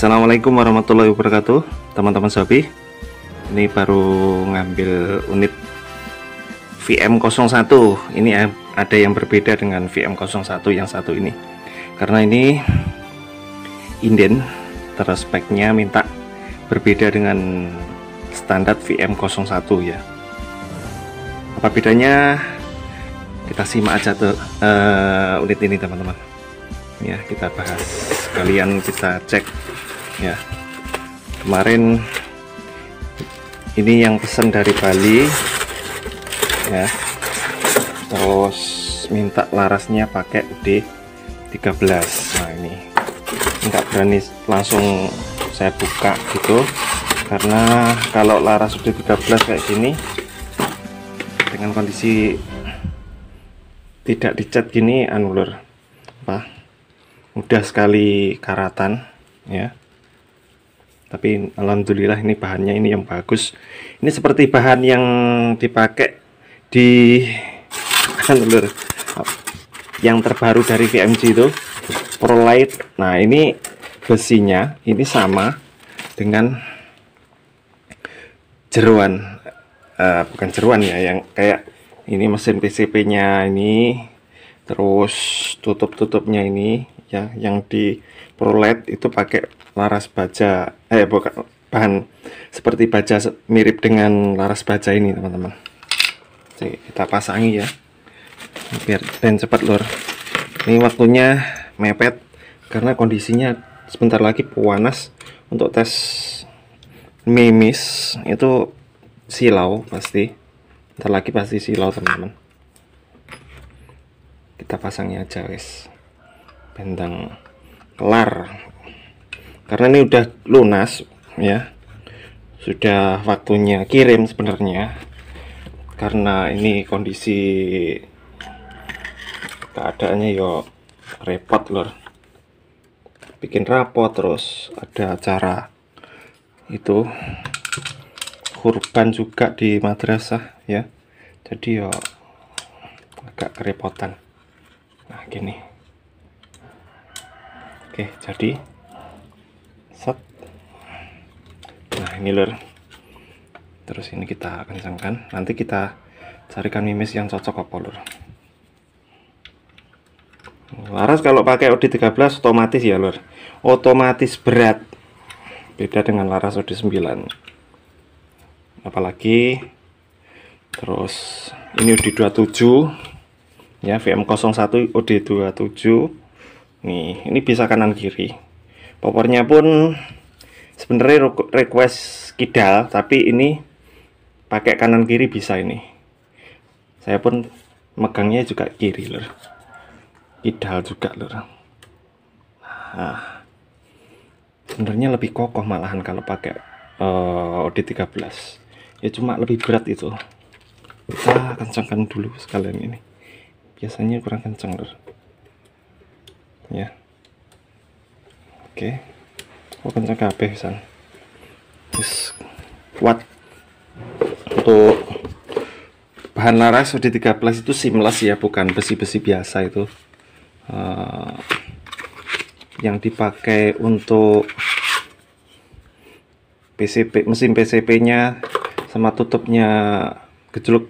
Assalamualaikum warahmatullahi wabarakatuh teman-teman Sobi ini baru ngambil unit VM01 ini ada yang berbeda dengan VM01 yang satu ini karena ini inden terus minta berbeda dengan standar VM01 ya apa bedanya kita simak aja tuh eh, unit ini teman-teman ya kita bahas Kalian kita cek ya kemarin ini yang pesan dari Bali ya terus minta larasnya pakai D13 nah ini enggak berani langsung saya buka gitu karena kalau laras d 13 kayak gini dengan kondisi tidak dicat gini anulur apa mudah sekali karatan ya tapi alhamdulillah ini bahannya ini yang bagus ini seperti bahan yang dipakai di telur yang terbaru dari VMG itu Prolite nah ini besinya ini sama dengan jeruan uh, bukan jeruan ya yang kayak ini mesin PCP nya ini terus tutup-tutupnya ini ya yang di prolet itu pakai laras baja eh bukan bahan seperti baja mirip dengan laras baja ini teman-teman kita pasangi ya biar dan cepat lor ini waktunya mepet karena kondisinya sebentar lagi panas untuk tes mimis itu silau pasti Sebentar lagi pasti silau teman-teman kita pasangnya aja guys bentang kelar karena ini udah lunas ya sudah waktunya kirim sebenarnya karena ini kondisi keadaannya yo repot lor bikin rapot terus ada acara itu kurban juga di madrasah ya jadi yo agak kerepotan nah gini oke jadi set nah ini lor terus ini kita kencangkan nanti kita carikan mimis yang cocok apa lor Laras kalau pakai OD13 otomatis ya lor otomatis berat beda dengan Laras OD9 apalagi terus ini OD27 ya VM01 OD27 nih ini bisa kanan kiri popornya pun sebenarnya request kidal tapi ini pakai kanan kiri bisa ini saya pun megangnya juga kiri lor kidal juga lor nah, sebenarnya lebih kokoh malahan kalau pakai uh, eh, OD13 ya cuma lebih berat itu kita kencangkan dulu sekalian ini biasanya kurang kencang lor ya oke kok kencang kabeh san terus kuat untuk bahan laras di 13 itu seamless ya bukan besi-besi biasa itu uh, yang dipakai untuk PCP mesin PCP nya sama tutupnya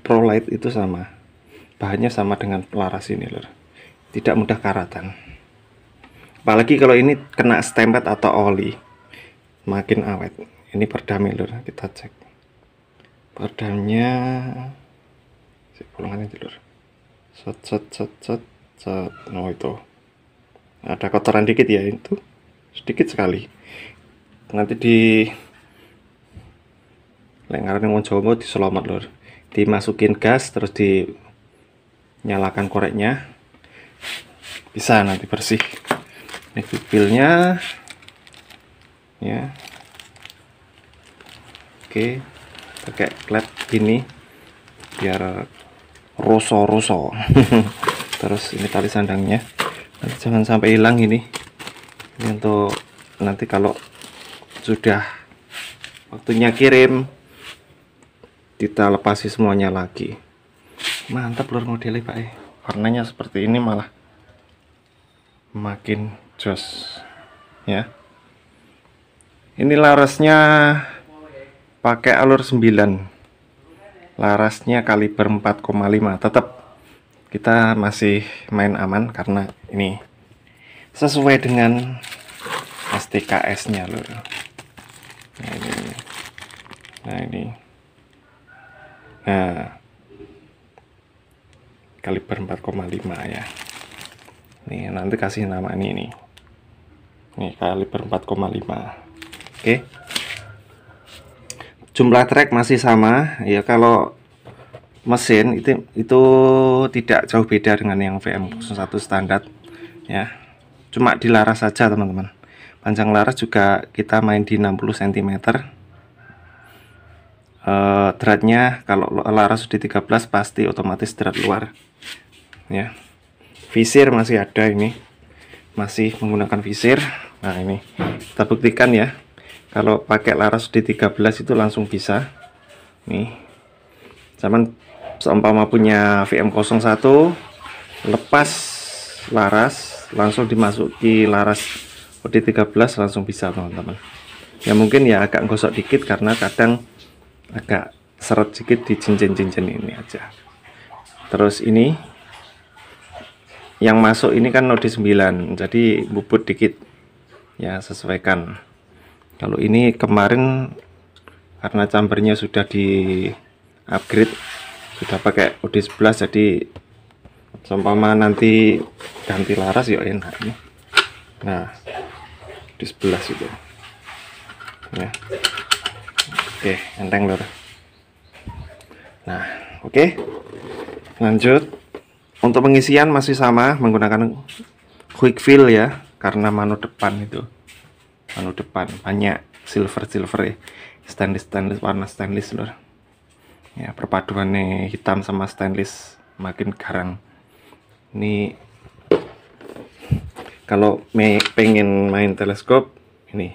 Pro Light itu sama bahannya sama dengan laras ini lor tidak mudah karatan apalagi kalau ini kena stempet atau oli makin awet ini perdamnya lur kita cek perdamnya si pulangannya lur set set set set set no oh, itu ada kotoran dikit ya itu sedikit sekali nanti di lengkaran yang mau di diselamat lur dimasukin gas terus dinyalakan koreknya bisa nanti bersih ini kipilnya ya oke pakai klep gini biar roso-roso terus ini tali sandangnya nanti jangan sampai hilang ini ini untuk nanti kalau sudah waktunya kirim kita lepasi semuanya lagi mantap lur modelnya pak eh, warnanya seperti ini malah makin Jos ya ini larasnya pakai alur 9 larasnya kaliber 4,5 tetap kita masih main aman karena ini sesuai dengan STKS nya lur nah ini nah ini nah kaliber 4,5 ya nih nanti kasih nama ini nih ini kaliber 4,5 oke jumlah track masih sama ya kalau mesin itu itu tidak jauh beda dengan yang VM01 standar ya cuma di laras saja teman-teman panjang laras juga kita main di 60 cm uh, dratnya kalau laras di 13 pasti otomatis drat luar ya visir masih ada ini masih menggunakan visir nah ini kita buktikan ya kalau pakai laras D13 itu langsung bisa nih zaman seumpama punya VM01 lepas laras langsung dimasuki laras OD13 langsung bisa teman-teman ya mungkin ya agak gosok dikit karena kadang agak seret sedikit di cincin-cincin ini aja terus ini yang masuk ini kan node 9 jadi bubut dikit ya sesuaikan kalau ini kemarin karena chambernya sudah di upgrade sudah pakai OD11 jadi seumpama nanti ganti laras ya enak nah OD11 itu ya oke enteng lor nah oke lanjut untuk pengisian masih sama menggunakan quick fill ya karena manu depan itu. manu depan banyak silver-silver ya. Stainless stainless warna stainless lur. Ya, perpaduannya hitam sama stainless makin garang. Ini kalau me pengen main teleskop ini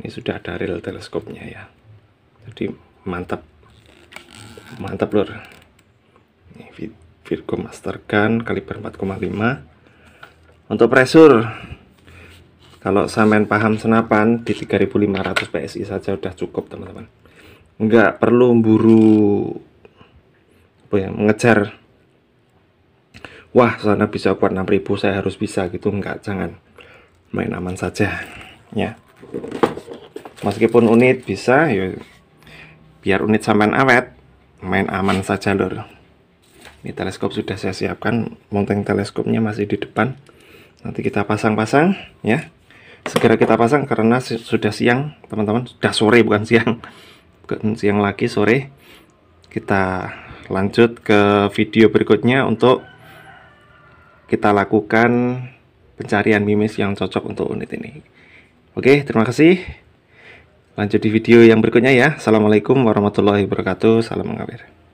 ini sudah ada real teleskopnya ya. Jadi mantap. Mantap lur. Ini Virgo Gun kaliber 4,5 untuk pressure kalau samen paham senapan di 3500 PSI saja udah cukup teman-teman nggak perlu buru apa ya, mengejar wah sana bisa kuat 6000 saya harus bisa gitu nggak jangan main aman saja ya meskipun unit bisa ya biar unit samen awet main aman saja lor ini teleskop sudah saya siapkan monteng teleskopnya masih di depan nanti kita pasang-pasang ya segera kita pasang karena sudah siang teman-teman sudah sore bukan siang bukan siang lagi sore kita lanjut ke video berikutnya untuk kita lakukan pencarian mimis yang cocok untuk unit ini oke terima kasih lanjut di video yang berikutnya ya assalamualaikum warahmatullahi wabarakatuh salam mengawir